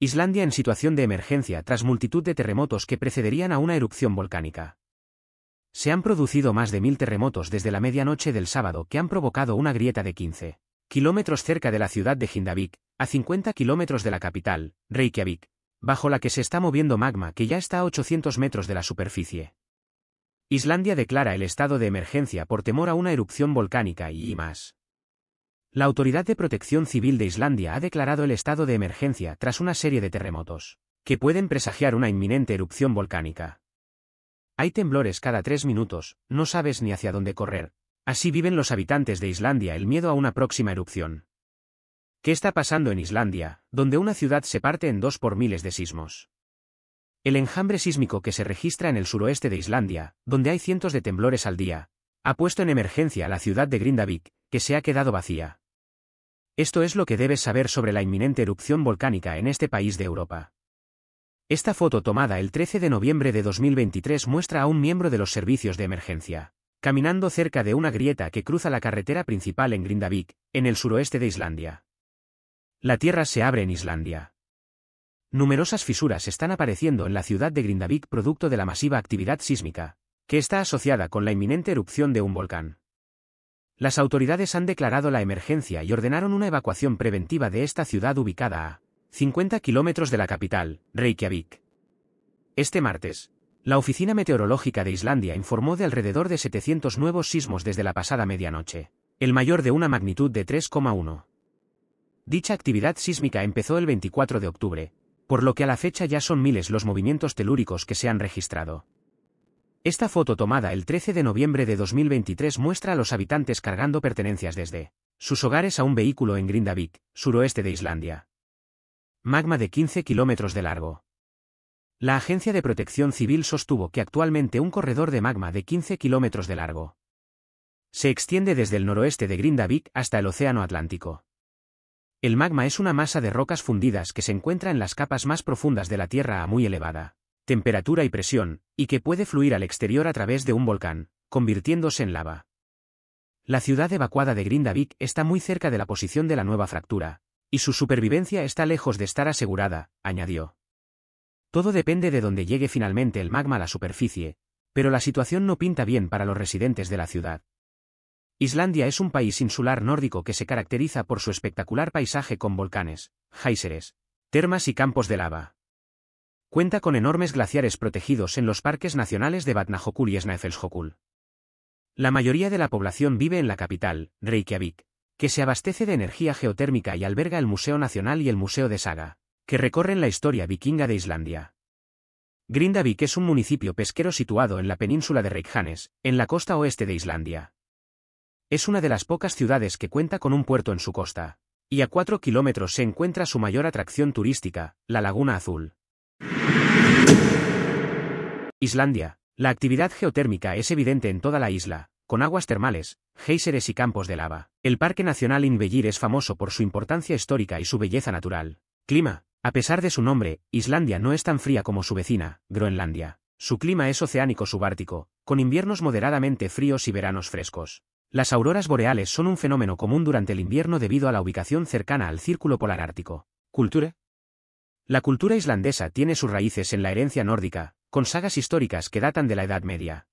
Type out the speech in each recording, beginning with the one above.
Islandia en situación de emergencia tras multitud de terremotos que precederían a una erupción volcánica. Se han producido más de mil terremotos desde la medianoche del sábado que han provocado una grieta de 15 kilómetros cerca de la ciudad de Hindavik, a 50 kilómetros de la capital, Reykjavik, bajo la que se está moviendo magma que ya está a 800 metros de la superficie. Islandia declara el estado de emergencia por temor a una erupción volcánica y, y más. La Autoridad de Protección Civil de Islandia ha declarado el estado de emergencia tras una serie de terremotos, que pueden presagiar una inminente erupción volcánica. Hay temblores cada tres minutos, no sabes ni hacia dónde correr. Así viven los habitantes de Islandia el miedo a una próxima erupción. ¿Qué está pasando en Islandia, donde una ciudad se parte en dos por miles de sismos? El enjambre sísmico que se registra en el suroeste de Islandia, donde hay cientos de temblores al día, ha puesto en emergencia la ciudad de Grindavik, que se ha quedado vacía. Esto es lo que debes saber sobre la inminente erupción volcánica en este país de Europa. Esta foto tomada el 13 de noviembre de 2023 muestra a un miembro de los servicios de emergencia, caminando cerca de una grieta que cruza la carretera principal en Grindavik, en el suroeste de Islandia. La tierra se abre en Islandia. Numerosas fisuras están apareciendo en la ciudad de Grindavik producto de la masiva actividad sísmica, que está asociada con la inminente erupción de un volcán. Las autoridades han declarado la emergencia y ordenaron una evacuación preventiva de esta ciudad ubicada a 50 kilómetros de la capital, Reykjavik. Este martes, la Oficina Meteorológica de Islandia informó de alrededor de 700 nuevos sismos desde la pasada medianoche, el mayor de una magnitud de 3,1. Dicha actividad sísmica empezó el 24 de octubre, por lo que a la fecha ya son miles los movimientos telúricos que se han registrado. Esta foto tomada el 13 de noviembre de 2023 muestra a los habitantes cargando pertenencias desde sus hogares a un vehículo en Grindavik, suroeste de Islandia. Magma de 15 kilómetros de largo. La Agencia de Protección Civil sostuvo que actualmente un corredor de magma de 15 kilómetros de largo se extiende desde el noroeste de Grindavik hasta el Océano Atlántico. El magma es una masa de rocas fundidas que se encuentra en las capas más profundas de la Tierra a muy elevada temperatura y presión, y que puede fluir al exterior a través de un volcán, convirtiéndose en lava. La ciudad evacuada de Grindavik está muy cerca de la posición de la nueva fractura, y su supervivencia está lejos de estar asegurada, añadió. Todo depende de dónde llegue finalmente el magma a la superficie, pero la situación no pinta bien para los residentes de la ciudad. Islandia es un país insular nórdico que se caracteriza por su espectacular paisaje con volcanes, géiseres, termas y campos de lava. Cuenta con enormes glaciares protegidos en los parques nacionales de Vatnajökull y Snæfellsjökull. La mayoría de la población vive en la capital, Reykjavik, que se abastece de energía geotérmica y alberga el Museo Nacional y el Museo de Saga, que recorren la historia vikinga de Islandia. Grindavik es un municipio pesquero situado en la península de Reykjanes, en la costa oeste de Islandia. Es una de las pocas ciudades que cuenta con un puerto en su costa, y a 4 kilómetros se encuentra su mayor atracción turística, la Laguna Azul. Islandia. La actividad geotérmica es evidente en toda la isla, con aguas termales, géiseres y campos de lava. El Parque Nacional inbellir es famoso por su importancia histórica y su belleza natural. Clima. A pesar de su nombre, Islandia no es tan fría como su vecina, Groenlandia. Su clima es oceánico subártico, con inviernos moderadamente fríos y veranos frescos. Las auroras boreales son un fenómeno común durante el invierno debido a la ubicación cercana al círculo polar ártico. Cultura. La cultura islandesa tiene sus raíces en la herencia nórdica, con sagas históricas que datan de la Edad Media.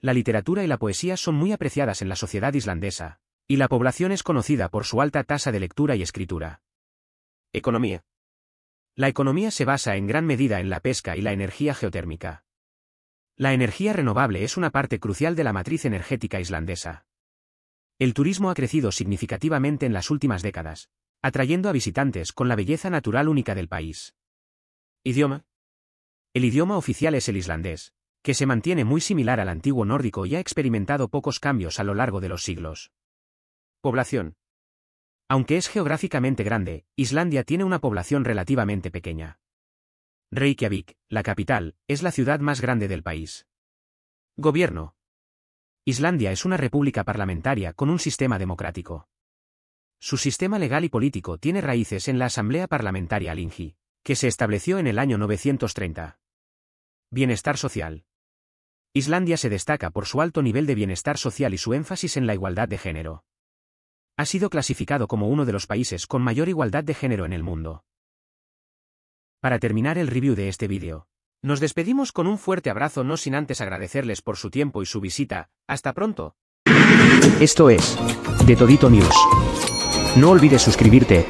La literatura y la poesía son muy apreciadas en la sociedad islandesa, y la población es conocida por su alta tasa de lectura y escritura. Economía. La economía se basa en gran medida en la pesca y la energía geotérmica. La energía renovable es una parte crucial de la matriz energética islandesa. El turismo ha crecido significativamente en las últimas décadas, atrayendo a visitantes con la belleza natural única del país. Idioma. El idioma oficial es el islandés, que se mantiene muy similar al antiguo nórdico y ha experimentado pocos cambios a lo largo de los siglos. Población. Aunque es geográficamente grande, Islandia tiene una población relativamente pequeña. Reykjavik, la capital, es la ciudad más grande del país. Gobierno. Islandia es una república parlamentaria con un sistema democrático. Su sistema legal y político tiene raíces en la Asamblea Parlamentaria Lingi, que se estableció en el año 930. Bienestar social. Islandia se destaca por su alto nivel de bienestar social y su énfasis en la igualdad de género. Ha sido clasificado como uno de los países con mayor igualdad de género en el mundo. Para terminar el review de este vídeo, nos despedimos con un fuerte abrazo no sin antes agradecerles por su tiempo y su visita. Hasta pronto. Esto es, de Todito News. No olvides suscribirte,